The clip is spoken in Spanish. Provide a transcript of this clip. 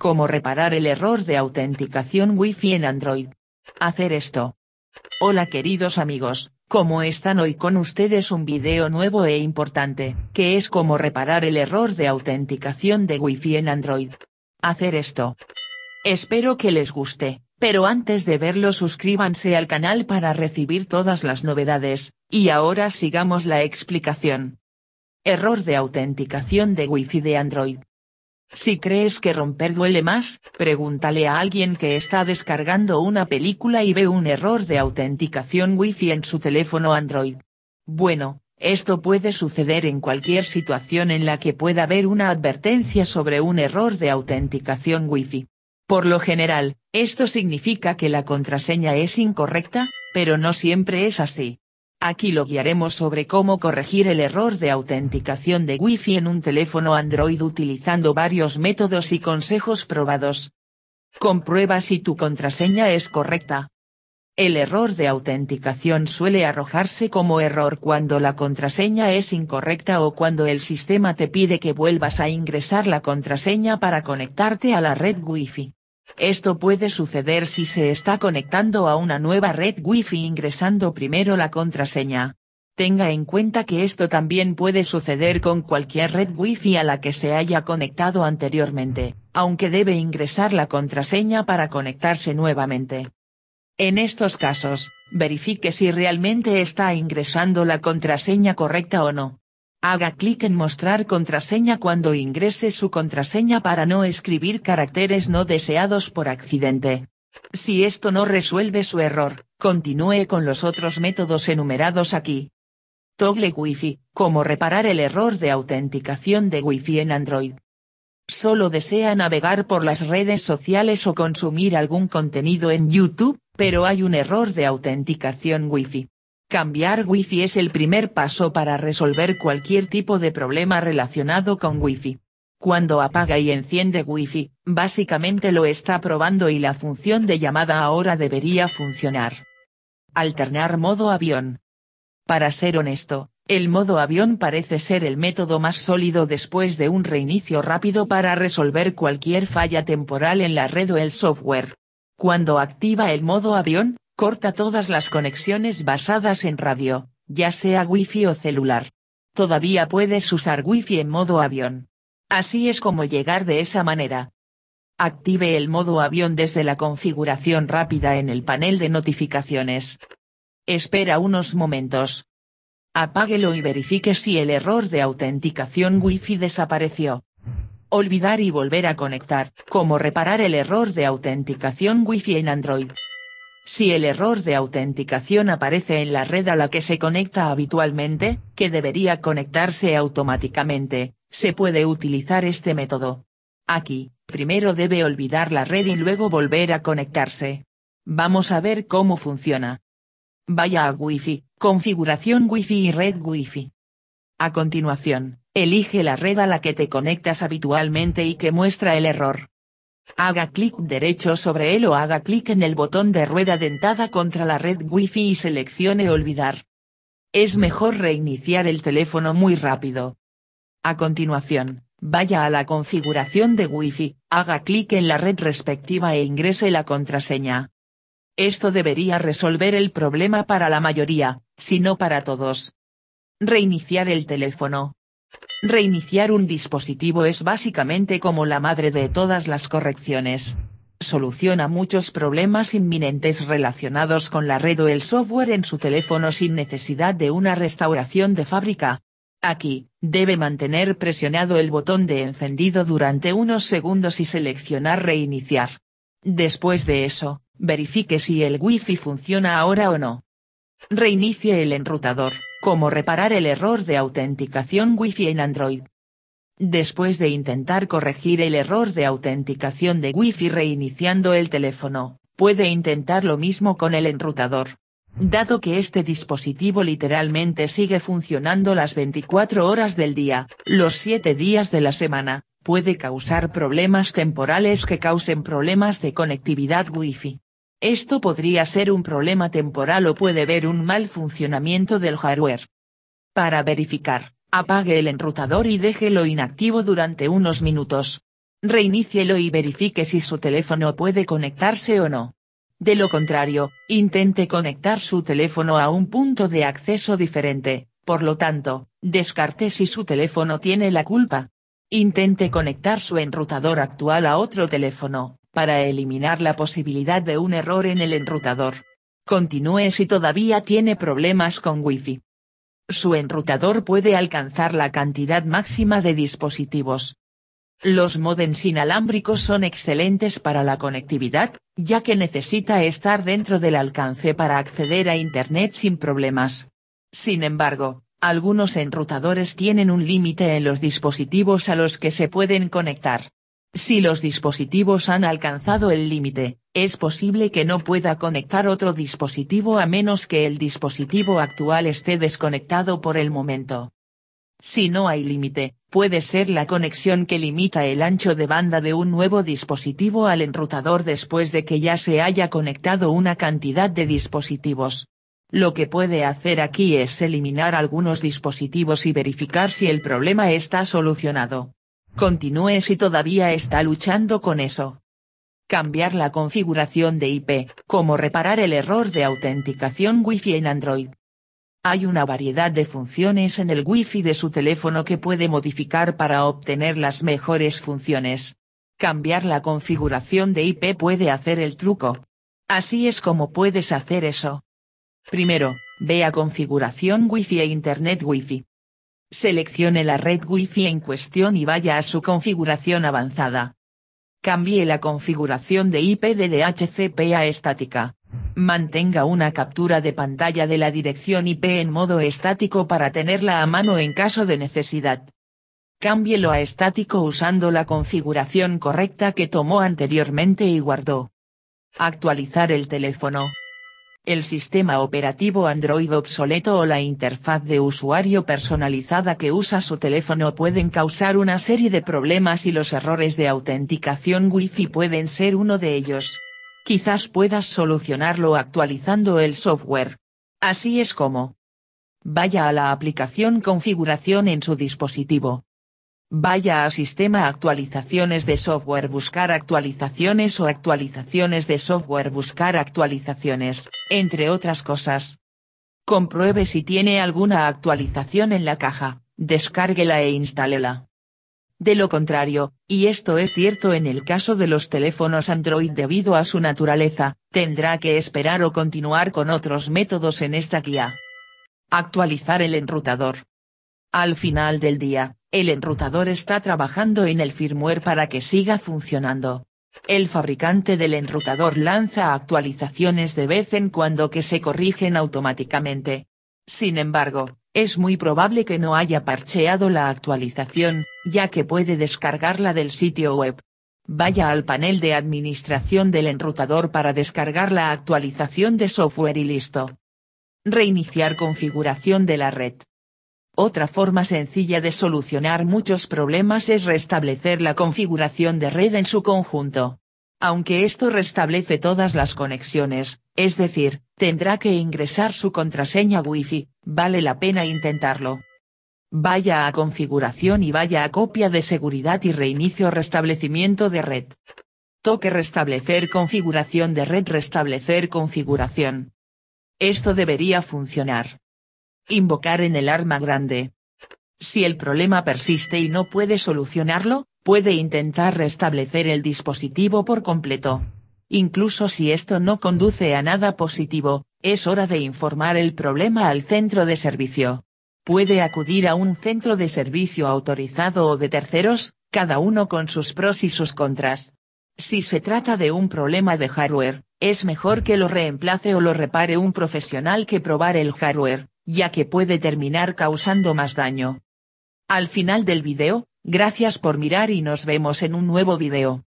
Cómo reparar el error de autenticación Wi-Fi en Android. Hacer esto. Hola queridos amigos, ¿cómo están hoy con ustedes un video nuevo e importante, que es cómo reparar el error de autenticación de Wi-Fi en Android. Hacer esto. Espero que les guste, pero antes de verlo suscríbanse al canal para recibir todas las novedades, y ahora sigamos la explicación. Error de autenticación de Wi-Fi de Android. Si crees que romper duele más, pregúntale a alguien que está descargando una película y ve un error de autenticación Wi-Fi en su teléfono Android. Bueno, esto puede suceder en cualquier situación en la que pueda haber una advertencia sobre un error de autenticación Wi-Fi. Por lo general, esto significa que la contraseña es incorrecta, pero no siempre es así. Aquí lo guiaremos sobre cómo corregir el error de autenticación de Wi-Fi en un teléfono Android utilizando varios métodos y consejos probados. Comprueba si tu contraseña es correcta. El error de autenticación suele arrojarse como error cuando la contraseña es incorrecta o cuando el sistema te pide que vuelvas a ingresar la contraseña para conectarte a la red Wi-Fi. Esto puede suceder si se está conectando a una nueva red Wi-Fi ingresando primero la contraseña. Tenga en cuenta que esto también puede suceder con cualquier red Wi-Fi a la que se haya conectado anteriormente, aunque debe ingresar la contraseña para conectarse nuevamente. En estos casos, verifique si realmente está ingresando la contraseña correcta o no. Haga clic en Mostrar contraseña cuando ingrese su contraseña para no escribir caracteres no deseados por accidente. Si esto no resuelve su error, continúe con los otros métodos enumerados aquí. Toggle Wi-Fi, cómo reparar el error de autenticación de Wi-Fi en Android. Solo desea navegar por las redes sociales o consumir algún contenido en YouTube, pero hay un error de autenticación Wi-Fi. Cambiar Wi-Fi es el primer paso para resolver cualquier tipo de problema relacionado con Wi-Fi. Cuando apaga y enciende Wi-Fi, básicamente lo está probando y la función de llamada ahora debería funcionar. Alternar modo avión. Para ser honesto, el modo avión parece ser el método más sólido después de un reinicio rápido para resolver cualquier falla temporal en la red o el software. Cuando activa el modo avión, Corta todas las conexiones basadas en radio, ya sea wifi o celular. Todavía puedes usar wifi en modo avión. Así es como llegar de esa manera. Active el modo avión desde la configuración rápida en el panel de notificaciones. Espera unos momentos. Apáguelo y verifique si el error de autenticación Wi-Fi desapareció. Olvidar y volver a conectar, como reparar el error de autenticación Wi-Fi en Android. Si el error de autenticación aparece en la red a la que se conecta habitualmente, que debería conectarse automáticamente, se puede utilizar este método. Aquí, primero debe olvidar la red y luego volver a conectarse. Vamos a ver cómo funciona. Vaya a Wi-Fi, configuración Wi-Fi y red Wi-Fi. A continuación, elige la red a la que te conectas habitualmente y que muestra el error. Haga clic derecho sobre él o haga clic en el botón de rueda dentada contra la red Wi-Fi y seleccione Olvidar. Es mejor reiniciar el teléfono muy rápido. A continuación, vaya a la configuración de Wi-Fi, haga clic en la red respectiva e ingrese la contraseña. Esto debería resolver el problema para la mayoría, si no para todos. Reiniciar el teléfono. Reiniciar un dispositivo es básicamente como la madre de todas las correcciones. Soluciona muchos problemas inminentes relacionados con la red o el software en su teléfono sin necesidad de una restauración de fábrica. Aquí, debe mantener presionado el botón de encendido durante unos segundos y seleccionar reiniciar. Después de eso, verifique si el Wi-Fi funciona ahora o no. Reinicie el enrutador cómo reparar el error de autenticación Wi-Fi en Android. Después de intentar corregir el error de autenticación de Wi-Fi reiniciando el teléfono, puede intentar lo mismo con el enrutador. Dado que este dispositivo literalmente sigue funcionando las 24 horas del día, los 7 días de la semana, puede causar problemas temporales que causen problemas de conectividad Wi-Fi. Esto podría ser un problema temporal o puede ver un mal funcionamiento del hardware. Para verificar, apague el enrutador y déjelo inactivo durante unos minutos. Reinícielo y verifique si su teléfono puede conectarse o no. De lo contrario, intente conectar su teléfono a un punto de acceso diferente, por lo tanto, descarte si su teléfono tiene la culpa. Intente conectar su enrutador actual a otro teléfono, para eliminar la posibilidad de un error en el enrutador. Continúe si todavía tiene problemas con Wi-Fi. Su enrutador puede alcanzar la cantidad máxima de dispositivos. Los modems inalámbricos son excelentes para la conectividad, ya que necesita estar dentro del alcance para acceder a Internet sin problemas. Sin embargo, algunos enrutadores tienen un límite en los dispositivos a los que se pueden conectar. Si los dispositivos han alcanzado el límite, es posible que no pueda conectar otro dispositivo a menos que el dispositivo actual esté desconectado por el momento. Si no hay límite, puede ser la conexión que limita el ancho de banda de un nuevo dispositivo al enrutador después de que ya se haya conectado una cantidad de dispositivos. Lo que puede hacer aquí es eliminar algunos dispositivos y verificar si el problema está solucionado. Continúe si todavía está luchando con eso. Cambiar la configuración de IP, como reparar el error de autenticación Wi-Fi en Android. Hay una variedad de funciones en el Wi-Fi de su teléfono que puede modificar para obtener las mejores funciones. Cambiar la configuración de IP puede hacer el truco. Así es como puedes hacer eso. Primero, vea a configuración Wi-Fi e Internet Wi-Fi. Seleccione la red Wi-Fi en cuestión y vaya a su configuración avanzada. Cambie la configuración de IP de DHCP a estática. Mantenga una captura de pantalla de la dirección IP en modo estático para tenerla a mano en caso de necesidad. Cámbielo a estático usando la configuración correcta que tomó anteriormente y guardó. Actualizar el teléfono el sistema operativo Android obsoleto o la interfaz de usuario personalizada que usa su teléfono pueden causar una serie de problemas y los errores de autenticación Wi-Fi pueden ser uno de ellos. Quizás puedas solucionarlo actualizando el software. Así es como. Vaya a la aplicación Configuración en su dispositivo. Vaya a Sistema Actualizaciones de Software Buscar actualizaciones o actualizaciones de software Buscar actualizaciones, entre otras cosas. Compruebe si tiene alguna actualización en la caja, descárguela e instálela. De lo contrario, y esto es cierto en el caso de los teléfonos Android debido a su naturaleza, tendrá que esperar o continuar con otros métodos en esta guía. Actualizar el enrutador. Al final del día, el enrutador está trabajando en el firmware para que siga funcionando. El fabricante del enrutador lanza actualizaciones de vez en cuando que se corrigen automáticamente. Sin embargo, es muy probable que no haya parcheado la actualización, ya que puede descargarla del sitio web. Vaya al panel de administración del enrutador para descargar la actualización de software y listo. Reiniciar configuración de la red. Otra forma sencilla de solucionar muchos problemas es restablecer la configuración de red en su conjunto. Aunque esto restablece todas las conexiones, es decir, tendrá que ingresar su contraseña Wi-Fi, vale la pena intentarlo. Vaya a configuración y vaya a copia de seguridad y reinicio restablecimiento de red. Toque restablecer configuración de red restablecer configuración. Esto debería funcionar. Invocar en el arma grande. Si el problema persiste y no puede solucionarlo, puede intentar restablecer el dispositivo por completo. Incluso si esto no conduce a nada positivo, es hora de informar el problema al centro de servicio. Puede acudir a un centro de servicio autorizado o de terceros, cada uno con sus pros y sus contras. Si se trata de un problema de hardware, es mejor que lo reemplace o lo repare un profesional que probar el hardware ya que puede terminar causando más daño. Al final del video, gracias por mirar y nos vemos en un nuevo video.